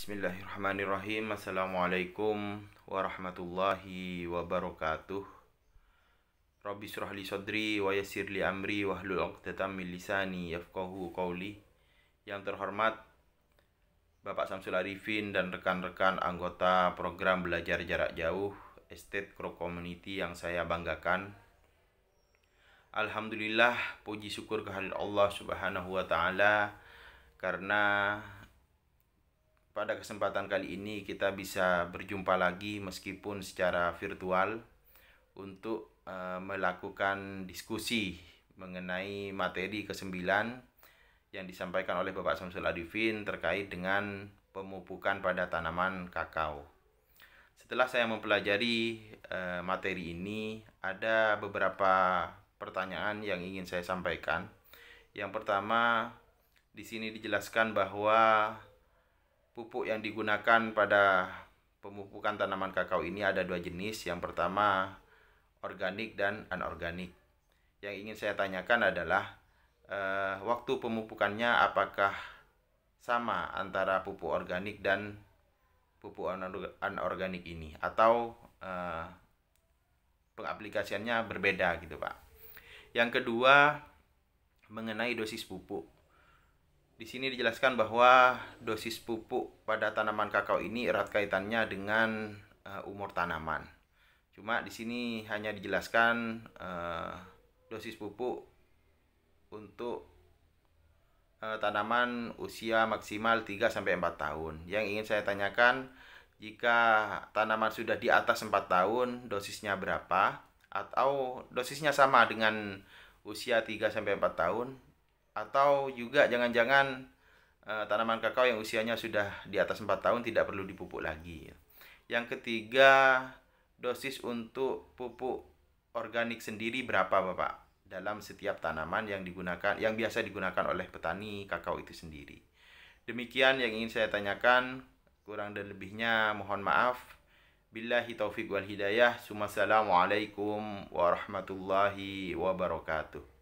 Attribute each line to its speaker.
Speaker 1: Bismillahirrahmanirrahim Assalamualaikum warahmatullahi wabarakatuh Rabbi li sodri wa li amri wahlul uqdatam min lisani yafqahu qawli Yang terhormat Bapak Samsul Arifin dan rekan-rekan anggota program belajar jarak jauh Estate Crow Community yang saya banggakan Alhamdulillah puji syukur kehadirat Allah subhanahu wa ta'ala Karena pada kesempatan kali ini kita bisa berjumpa lagi meskipun secara virtual untuk eh, melakukan diskusi mengenai materi ke-9 yang disampaikan oleh Bapak Samsul Vin terkait dengan pemupukan pada tanaman kakao. Setelah saya mempelajari eh, materi ini, ada beberapa pertanyaan yang ingin saya sampaikan. Yang pertama, di sini dijelaskan bahwa Pupuk yang digunakan pada pemupukan tanaman kakao ini ada dua jenis. Yang pertama organik dan anorganik. Yang ingin saya tanyakan adalah eh, waktu pemupukannya apakah sama antara pupuk organik dan pupuk anorganik ini atau eh, pengaplikasiannya berbeda gitu pak. Yang kedua mengenai dosis pupuk. Di sini dijelaskan bahwa dosis pupuk pada tanaman kakao ini erat kaitannya dengan uh, umur tanaman. Cuma di sini hanya dijelaskan uh, dosis pupuk untuk uh, tanaman usia maksimal 3 sampai 4 tahun. Yang ingin saya tanyakan jika tanaman sudah di atas 4 tahun dosisnya berapa atau dosisnya sama dengan usia 3 4 tahun atau juga jangan-jangan uh, tanaman kakao yang usianya sudah di atas 4 tahun tidak perlu dipupuk lagi. Yang ketiga, dosis untuk pupuk organik sendiri berapa, Bapak? Dalam setiap tanaman yang digunakan yang biasa digunakan oleh petani kakao itu sendiri. Demikian yang ingin saya tanyakan, kurang dan lebihnya mohon maaf. Billahi taufiq wal hidayah. Assalamualaikum warahmatullahi wabarakatuh.